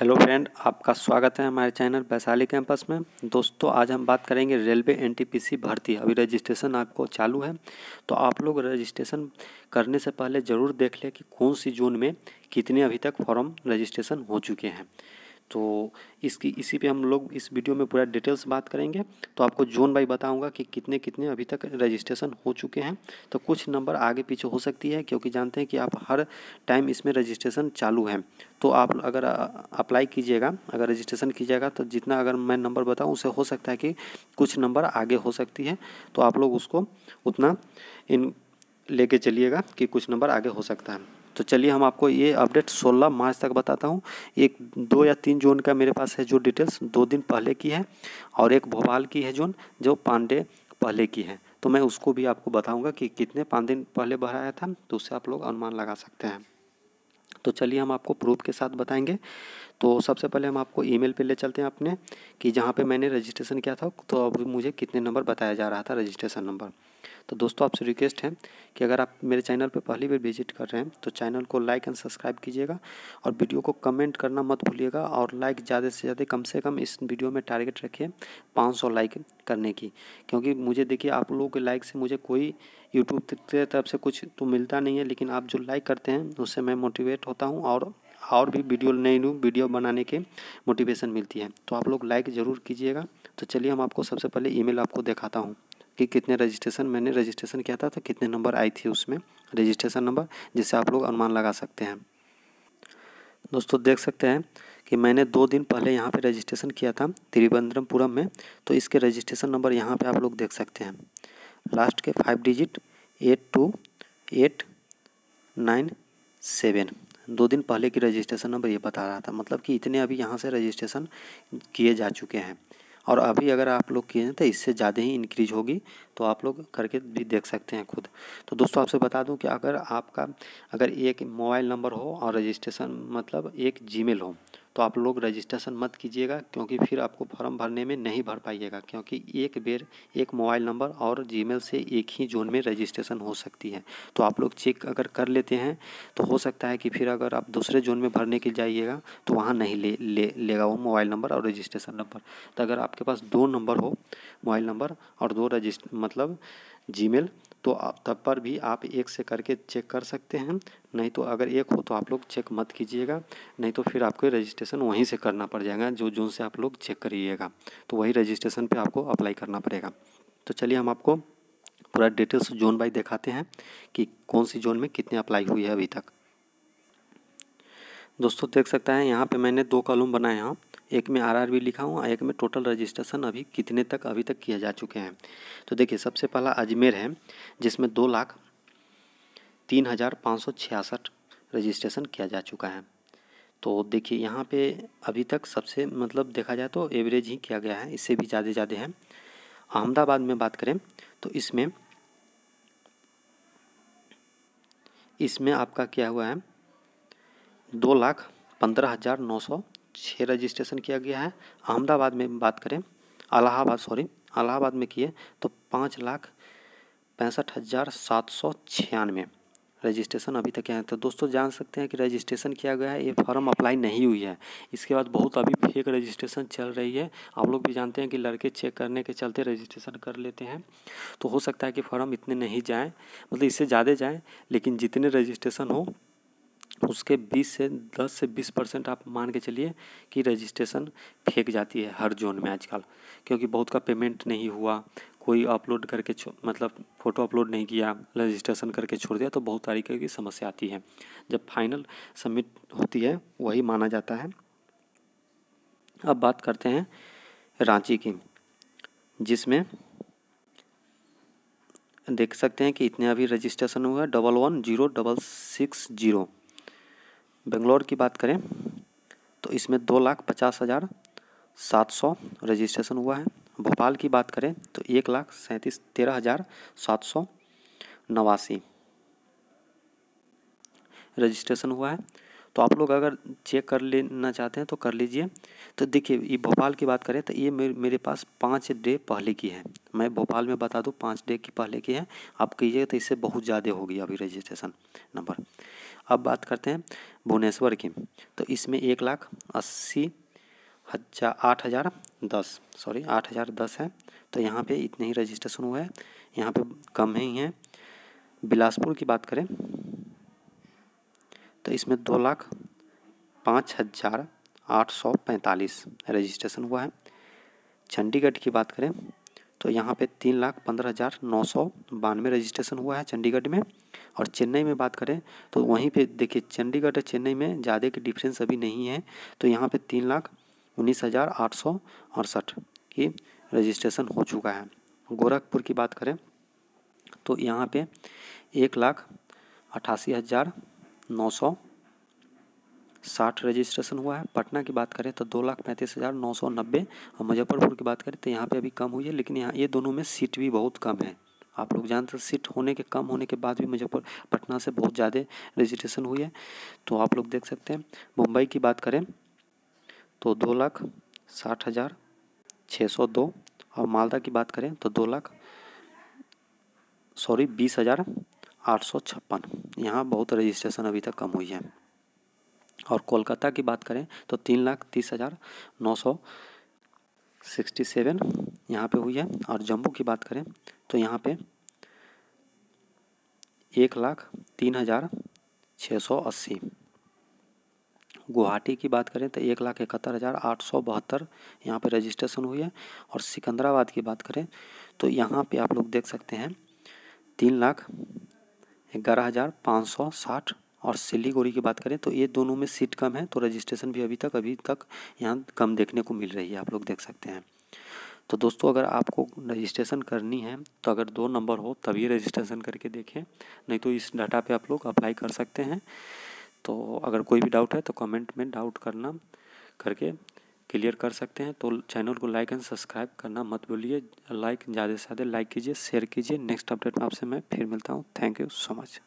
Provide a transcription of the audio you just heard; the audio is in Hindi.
हेलो फ्रेंड आपका स्वागत है हमारे चैनल वैशाली कैंपस में दोस्तों आज हम बात करेंगे रेलवे एनटीपीसी भर्ती अभी रजिस्ट्रेशन आपको चालू है तो आप लोग रजिस्ट्रेशन करने से पहले ज़रूर देख लें कि कौन सी जोन में कितने अभी तक फॉर्म रजिस्ट्रेशन हो चुके हैं तो इसकी इसी पे हम लोग इस वीडियो में पूरा डिटेल्स बात करेंगे तो आपको जोन बाई बताऊंगा कि कितने कितने अभी तक रजिस्ट्रेशन हो चुके हैं तो कुछ नंबर आगे पीछे हो सकती है क्योंकि जानते हैं कि आप हर टाइम इसमें रजिस्ट्रेशन चालू है तो आप अगर अप्लाई कीजिएगा अगर रजिस्ट्रेशन कीजिएगा तो जितना अगर मैं नंबर बताऊँ उसे हो सकता है कि कुछ नंबर आगे हो सकती है तो आप लोग उसको उतना इन लेके चलिएगा कि कुछ नंबर आगे हो सकता है तो चलिए हम आपको ये अपडेट 16 मार्च तक बताता हूँ एक दो या तीन जोन का मेरे पास है जो डिटेल्स दो दिन पहले की है और एक भोपाल की है जोन जो पांडे पहले की है तो मैं उसको भी आपको बताऊँगा कि कितने पाँच दिन पहले भराया था तो उससे आप लोग अनुमान लगा सकते हैं तो चलिए हम आपको प्रूफ के साथ बताएंगे तो सबसे पहले हम आपको ईमेल पे ले चलते हैं अपने कि जहाँ पे मैंने रजिस्ट्रेशन किया था तो अब मुझे कितने नंबर बताया जा रहा था रजिस्ट्रेशन नंबर तो दोस्तों आपसे रिक्वेस्ट है कि अगर आप मेरे चैनल पर पहली बार विजिट कर रहे हैं तो चैनल को लाइक एंड सब्सक्राइब कीजिएगा और वीडियो को कमेंट करना मत भूलिएगा और लाइक ज़्यादा से ज़्यादा कम से कम इस वीडियो में टारगेट रखिए 500 लाइक करने की क्योंकि मुझे देखिए आप लोगों के लाइक से मुझे कोई यूट्यूब तरफ से कुछ तो मिलता नहीं है लेकिन आप जो लाइक करते हैं उससे मैं मोटिवेट होता हूँ और और भी वीडियो नई नई वीडियो बनाने के मोटिवेशन मिलती है तो आप लोग लाइक ज़रूर कीजिएगा तो चलिए हम आपको सबसे पहले ईमेल आपको दिखाता हूँ कि कितने रजिस्ट्रेशन मैंने रजिस्ट्रेशन किया था तो कितने नंबर आई थी उसमें रजिस्ट्रेशन नंबर जिससे आप लोग अनुमान लगा सकते हैं दोस्तों देख सकते हैं कि मैंने दो दिन पहले यहाँ पे रजिस्ट्रेशन किया था त्रिवेंद्रमपुरम में तो इसके रजिस्ट्रेशन नंबर यहाँ पे आप लोग देख सकते हैं लास्ट के five digit eight two eight nine seven दो दिन पहले की रजिस्ट्रेशन नंबर ये बता रहा था मतलब कि इतने अभी यहाँ से रजिस्ट्रेशन किए जा चुके हैं और अभी अगर आप लोग किए हैं तो इससे ज़्यादा ही इंक्रीज होगी तो आप लोग करके भी देख सकते हैं खुद तो दोस्तों आपसे बता दूं कि अगर आपका अगर एक मोबाइल नंबर हो और रजिस्ट्रेशन मतलब एक जीमेल हो तो आप लोग रजिस्ट्रेशन मत कीजिएगा क्योंकि फिर आपको फॉर्म भरने में नहीं भर पाइएगा क्योंकि एक बेर एक मोबाइल नंबर और जीमेल से एक ही जोन में रजिस्ट्रेशन हो सकती है तो आप लोग चेक अगर कर लेते हैं तो हो सकता है कि फिर अगर आप दूसरे जोन में भरने के जाइएगा तो वहाँ नहीं ले, ले लेगा वो मोबाइल नंबर और रजिस्ट्रेशन नंबर तो अगर आपके पास दो नंबर हो मोबाइल नंबर और दो रजिस्ट मतलब जीमेल तो आप तब पर भी आप एक से करके चेक कर सकते हैं नहीं तो अगर एक हो तो आप लोग चेक मत कीजिएगा नहीं तो फिर आपको रजिस्ट्रेशन वहीं से करना पड़ जाएगा जो जून से आप लोग चेक करिएगा तो वही रजिस्ट्रेशन पर आपको अप्लाई करना पड़ेगा तो चलिए हम आपको पूरा डिटेल्स जोन बाई दिखाते हैं कि कौन सी जोन में कितने अप्लाई हुई है अभी तक दोस्तों देख सकता है यहाँ पे मैंने दो कॉलम बनाए हैं एक में आरआरबी लिखा हूँ एक में टोटल रजिस्ट्रेशन अभी कितने तक अभी तक किया जा चुके हैं तो देखिए सबसे पहला अजमेर है जिसमें दो लाख तीन हज़ार पाँच सौ छियासठ रजिस्ट्रेशन किया जा चुका है तो देखिए यहाँ पे अभी तक सबसे मतलब देखा जाए तो एवरेज ही किया गया है इससे भी ज़्यादा ज़्यादा है अहमदाबाद में बात करें तो इसमें इसमें आपका क्या हुआ है दो लाख पंद्रह हज़ार नौ सौ छः रजिस्ट्रेशन किया गया है अहमदाबाद में बात करें अलाहाबाद सॉरी अलाहाबाद में किए तो पाँच लाख पैंसठ हज़ार सात सौ छियानवे रजिस्ट्रेशन अभी तक है तो दोस्तों जान सकते हैं कि रजिस्ट्रेशन किया गया है ये फॉर्म अप्लाई नहीं हुई है इसके बाद बहुत अभी फेक रजिस्ट्रेशन चल रही है आप लोग भी जानते हैं कि लड़के चेक करने के चलते रजिस्ट्रेशन कर लेते हैं तो हो सकता है कि फॉर्म इतने नहीं जाएँ मतलब इससे ज़्यादा जाएँ लेकिन जितने रजिस्ट्रेशन हो उसके 20 से 10 से 20 परसेंट आप मान के चलिए कि रजिस्ट्रेशन फेंक जाती है हर जोन में आजकल क्योंकि बहुत का पेमेंट नहीं हुआ कोई अपलोड करके मतलब फ़ोटो अपलोड नहीं किया रजिस्ट्रेशन करके छोड़ दिया तो बहुत तरीके की समस्या आती है जब फाइनल सबमिट होती है वही माना जाता है अब बात करते हैं रांची की जिसमें देख सकते हैं कि इतने अभी रजिस्ट्रेशन हुआ है double one zero double six zero Bangalore की बात करें तो इसमें दो लाख पचास हज़ार सात सौ रजिस्ट्रेशन हुआ है भोपाल की बात करें तो एक लाख सैंतीस तेरह हज़ार सात सौ नवासी रजिस्ट्रेशन हुआ है तो आप लोग अगर चेक कर लेना चाहते हैं तो कर लीजिए तो देखिए ये भोपाल की बात करें तो ये मेरे मेरे पास पाँच डे पहले की है मैं भोपाल में बता दूँ पाँच डे की पहले की है आप कीजिए तो इससे बहुत ज़्यादा होगी अभी रजिस्ट्रेशन नंबर अब बात करते हैं भुवनेश्वर की तो इसमें एक लाख अस्सी हजार आठ हज़ार दस सॉरी आठ हज़ार दस है तो यहाँ पे इतने ही रजिस्ट्रेशन हुआ है यहाँ पे कम ही है बिलासपुर की बात करें तो इसमें दो लाख पाँच हज़ार आठ सौ पैंतालीस रजिस्ट्रेशन हुआ है चंडीगढ़ की बात करें तो यहाँ पे तीन लाख पंद्रह हज़ार नौ सौ बानवे रजिस्ट्रेशन हुआ है चंडीगढ़ में और चेन्नई में बात करें तो वहीं पे देखिए चंडीगढ़ और चेन्नई में ज़्यादा की डिफरेंस अभी नहीं है तो यहाँ पे तीन लाख उन्नीस हज़ार आठ सौ अड़सठ की रजिस्ट्रेशन हो चुका है गोरखपुर की बात करें तो यहाँ पे एक लाख अट्ठासी हज़ार नौ सौ साठ रजिस्ट्रेशन हुआ है पटना की बात करें तो दो लाख पैंतीस हज़ार नौ सौ नब्बे और मुजफ्फरपुर की बात करें तो यहाँ पे अभी कम हुई है लेकिन यहाँ ये दोनों में सीट भी बहुत कम है आप लोग जानते हैं सीट होने के कम होने के बाद भी मुजफ्फर पटना से बहुत ज़्यादा रजिस्ट्रेशन हुई है तो आप लोग देख सकते हैं मुंबई की बात करें तो दो लाख साठ हज़ार छः सौ दो और मालदा की बात करें तो दो लाख सॉरी बीस हज़ार आठ सौ छप्पन यहाँ बहुत रजिस्ट्रेशन अभी तक कम हुई है और कोलकाता की बात करें तो तीन लाख तीस हज़ार नौ सौ सिक्सटी सेवन यहाँ पर हुई है और जम्मू की बात करें तो यहाँ पे एक लाख तीन हज़ार छः सौ अस्सी गुवाहाटी की बात करें तो एक लाख इकहत्तर हज़ार आठ सौ बहत्तर यहाँ पर रजिस्ट्रेशन हुई है और सिकंदराबाद की बात करें तो यहाँ पे आप लोग देख सकते हैं तीन लाख ग्यारह हज़ार पाँच सौ साठ और सिलीगुड़ी की बात करें तो ये दोनों में सीट कम है तो रजिस्ट्रेशन भी अभी तक अभी तक यहाँ कम देखने को मिल रही है आप लोग देख सकते हैं तो दोस्तों अगर आपको रजिस्ट्रेशन करनी है तो अगर दो नंबर हो तभी रजिस्ट्रेशन करके देखें नहीं तो इस डाटा पे आप लोग अप्लाई कर सकते हैं तो अगर कोई भी डाउट है तो कमेंट में डाउट करना करके क्लियर कर सकते हैं तो चैनल को लाइक एंड सब्सक्राइब करना मत भूलिए लाइक ज़्यादा से ज़्यादा लाइक कीजिए शेयर कीजिए नेक्स्ट अपडेट में आपसे मैं फिर मिलता हूँ थैंक यू सो मच